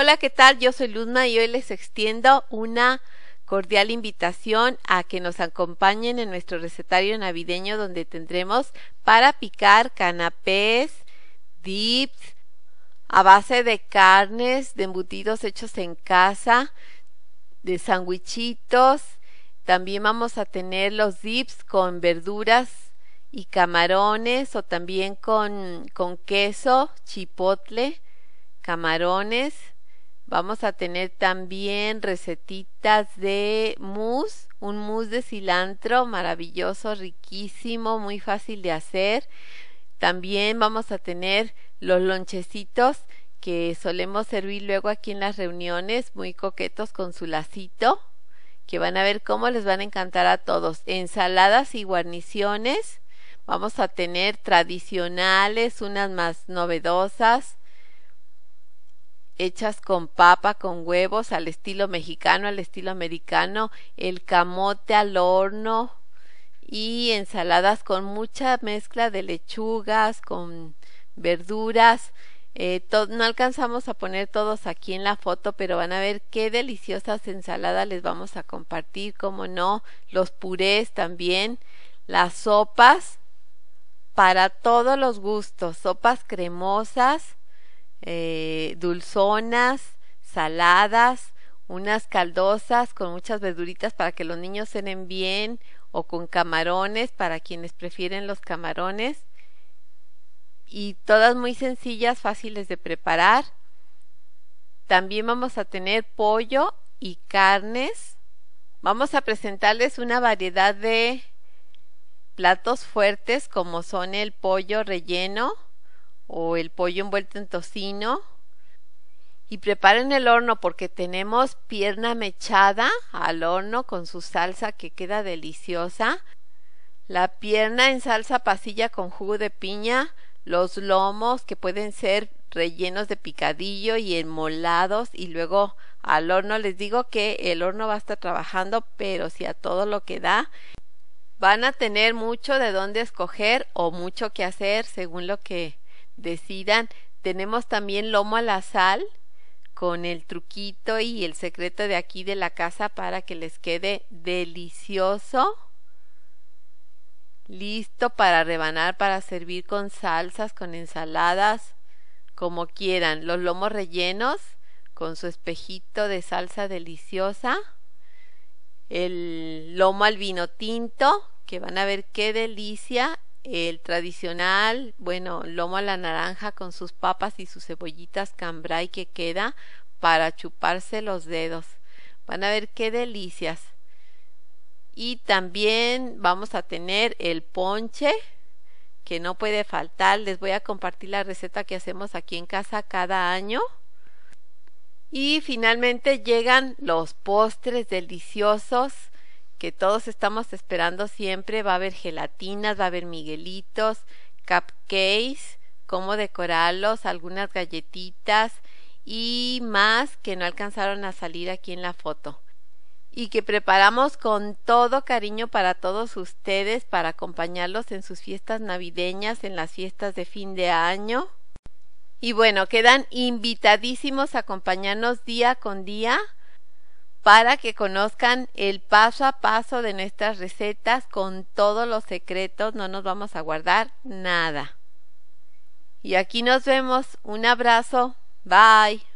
Hola, ¿qué tal? Yo soy Luzma y hoy les extiendo una cordial invitación a que nos acompañen en nuestro recetario navideño donde tendremos para picar canapés, dips, a base de carnes, de embutidos hechos en casa, de sandwichitos. También vamos a tener los dips con verduras y camarones o también con, con queso, chipotle, camarones Vamos a tener también recetitas de mousse, un mousse de cilantro maravilloso, riquísimo, muy fácil de hacer. También vamos a tener los lonchecitos que solemos servir luego aquí en las reuniones, muy coquetos con su lacito, que van a ver cómo les van a encantar a todos. Ensaladas y guarniciones. Vamos a tener tradicionales, unas más novedosas, hechas con papa, con huevos, al estilo mexicano, al estilo americano, el camote al horno y ensaladas con mucha mezcla de lechugas, con verduras. Eh, no alcanzamos a poner todos aquí en la foto, pero van a ver qué deliciosas ensaladas les vamos a compartir, como no, los purés también, las sopas para todos los gustos, sopas cremosas, eh, dulzonas, saladas, unas caldosas con muchas verduritas para que los niños cenen bien o con camarones para quienes prefieren los camarones y todas muy sencillas, fáciles de preparar. También vamos a tener pollo y carnes. Vamos a presentarles una variedad de platos fuertes como son el pollo relleno, o el pollo envuelto en tocino y preparen el horno porque tenemos pierna mechada al horno con su salsa que queda deliciosa, la pierna en salsa pasilla con jugo de piña, los lomos que pueden ser rellenos de picadillo y enmolados y luego al horno les digo que el horno va a estar trabajando pero si a todo lo que da van a tener mucho de dónde escoger o mucho que hacer según lo que decidan. Tenemos también lomo a la sal con el truquito y el secreto de aquí de la casa para que les quede delicioso. Listo para rebanar, para servir con salsas, con ensaladas, como quieran. Los lomos rellenos con su espejito de salsa deliciosa. El lomo al vino tinto, que van a ver qué delicia el tradicional, bueno, lomo a la naranja con sus papas y sus cebollitas cambray que queda para chuparse los dedos. Van a ver qué delicias. Y también vamos a tener el ponche que no puede faltar. Les voy a compartir la receta que hacemos aquí en casa cada año. Y finalmente llegan los postres deliciosos que todos estamos esperando siempre. Va a haber gelatinas, va a haber miguelitos, cupcakes, cómo decorarlos, algunas galletitas y más que no alcanzaron a salir aquí en la foto. Y que preparamos con todo cariño para todos ustedes, para acompañarlos en sus fiestas navideñas, en las fiestas de fin de año. Y bueno, quedan invitadísimos a acompañarnos día con día para que conozcan el paso a paso de nuestras recetas con todos los secretos, no nos vamos a guardar nada. Y aquí nos vemos, un abrazo, bye.